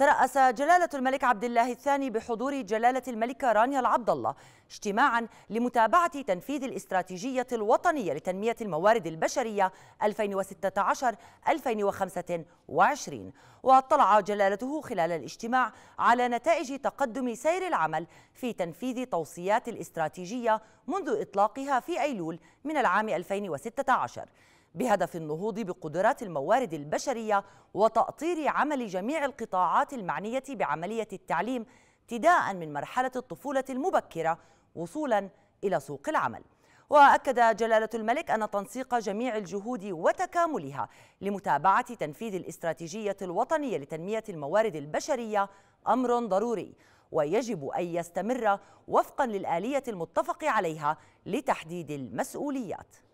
ترأس جلالة الملك عبد الله الثاني بحضور جلالة الملكة رانيا العبد الله اجتماعا لمتابعة تنفيذ الاستراتيجية الوطنية لتنمية الموارد البشرية 2016-2025 واطلع جلالته خلال الاجتماع على نتائج تقدم سير العمل في تنفيذ توصيات الاستراتيجية منذ إطلاقها في أيلول من العام 2016 بهدف النهوض بقدرات الموارد البشرية وتأطير عمل جميع القطاعات المعنية بعملية التعليم ابتداء من مرحلة الطفولة المبكرة وصولا إلى سوق العمل وأكد جلالة الملك أن تنسيق جميع الجهود وتكاملها لمتابعة تنفيذ الاستراتيجية الوطنية لتنمية الموارد البشرية أمر ضروري ويجب أن يستمر وفقا للآلية المتفق عليها لتحديد المسؤوليات